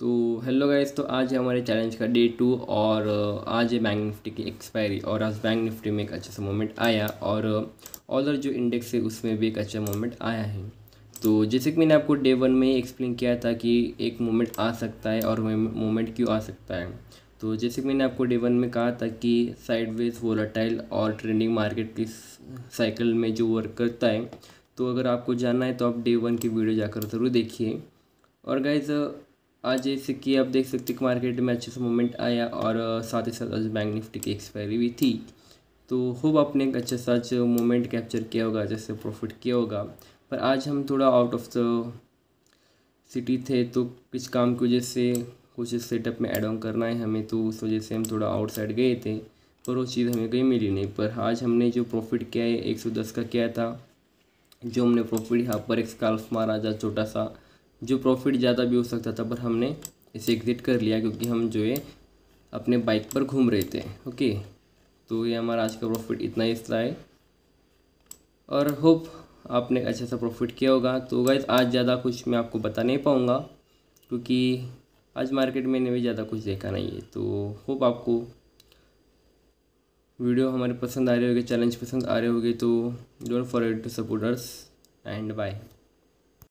तो hello guys तो आज है हमारे चैलेंज का डे टू और आज है बैंक निफ्टी की एक्सपायरी और आज बैंक निफ्टी में एक अच्छा सा मोमेंट आया और ऑलर जो इंडेक्स है उसमें भी एक अच्छा मोमेंट आया है तो जैसे कि मैंने आपको डे वन में एक्सप्लेन किया था कि एक मोमेंट आ सकता है और मोमेंट क्यों आ सकता है तो जैसे कि मैंने आपको डे वन में कहा था कि साइडवेज वोलाटाइल और ट्रेंडिंग मार्केट की साइकिल में जो वर्क करता है तो अगर आपको जानना है तो आप डे वन की वीडियो जाकर ज़रूर देखिए और गाइज आज हाँ, जैसे कि आप देख सकते हैं कि मार्केट में अच्छे सा मूवमेंट आया और साथ ही साथ आज बैंक निफ्टी की एक्सपायरी भी थी तो खूब आपने एक अच्छा सा मूवमेंट कैप्चर किया होगा जैसे प्रॉफिट किया होगा पर आज हम थोड़ा आउट ऑफ द सिटी थे तो कुछ काम की वजह से कुछ सेटअप में एड ऑन करना है हमें तो उस वजह से हम थोड़ा आउटसाइड गए थे पर वो चीज़ हमें कहीं मिली नहीं पर आज हमने जो प्रॉफिट किया है एक सौ दस का किया था जो हमने प्रॉफिट यहाँ पर एक स्काल्फ मारा जा छोटा सा जो प्रॉफिट ज़्यादा भी हो सकता था पर हमने इसे एग्ज़िट कर लिया क्योंकि हम जो है अपने बाइक पर घूम रहे थे ओके तो ये हमारा आज का प्रॉफिट इतना ही है और होप आपने अच्छा सा प्रॉफिट किया होगा तो गाइज आज ज़्यादा कुछ मैं आपको बता नहीं पाऊँगा क्योंकि आज मार्केट में भी ज़्यादा कुछ देखा नहीं है तो होप आपको वीडियो हमारे पसंद आ रहे होगी चैलेंज पसंद आ रहे होगी तो don't forget to supporters and bye